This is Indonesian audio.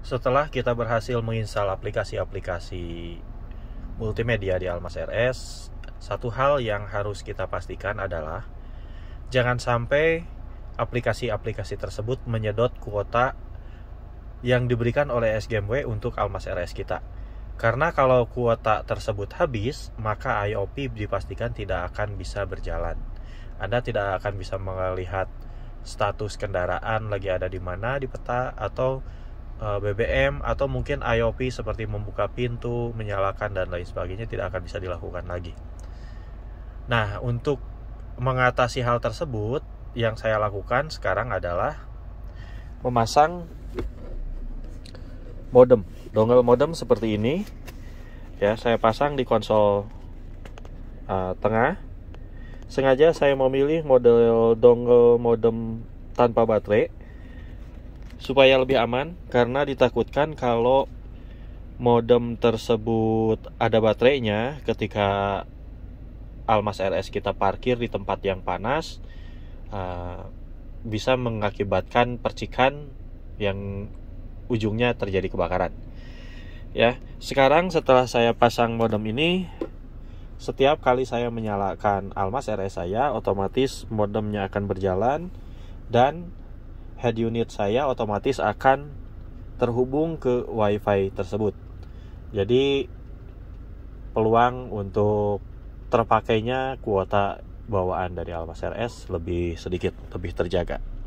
setelah kita berhasil menginstal aplikasi-aplikasi multimedia di Almas RS, satu hal yang harus kita pastikan adalah jangan sampai aplikasi-aplikasi tersebut menyedot kuota yang diberikan oleh SGMW untuk Almas RS kita. Karena kalau kuota tersebut habis, maka IOP dipastikan tidak akan bisa berjalan. Anda tidak akan bisa melihat status kendaraan lagi ada di mana di peta atau Eh, BBM atau mungkin IOP seperti membuka pintu, menyalakan dan lain sebagainya tidak akan bisa dilakukan lagi. Nah, untuk mengatasi hal tersebut yang saya lakukan sekarang adalah memasang modem, dongle modem seperti ini. Ya, saya pasang di konsol uh, tengah. Sengaja saya memilih model dongle modem tanpa baterai supaya lebih aman karena ditakutkan kalau modem tersebut ada baterainya ketika Almas RS kita parkir di tempat yang panas uh, bisa mengakibatkan percikan yang ujungnya terjadi kebakaran. Ya, sekarang setelah saya pasang modem ini setiap kali saya menyalakan Almas RS saya otomatis modemnya akan berjalan dan head unit saya otomatis akan terhubung ke WiFi tersebut. Jadi peluang untuk terpakainya kuota bawaan dari Almas RS lebih sedikit, lebih terjaga.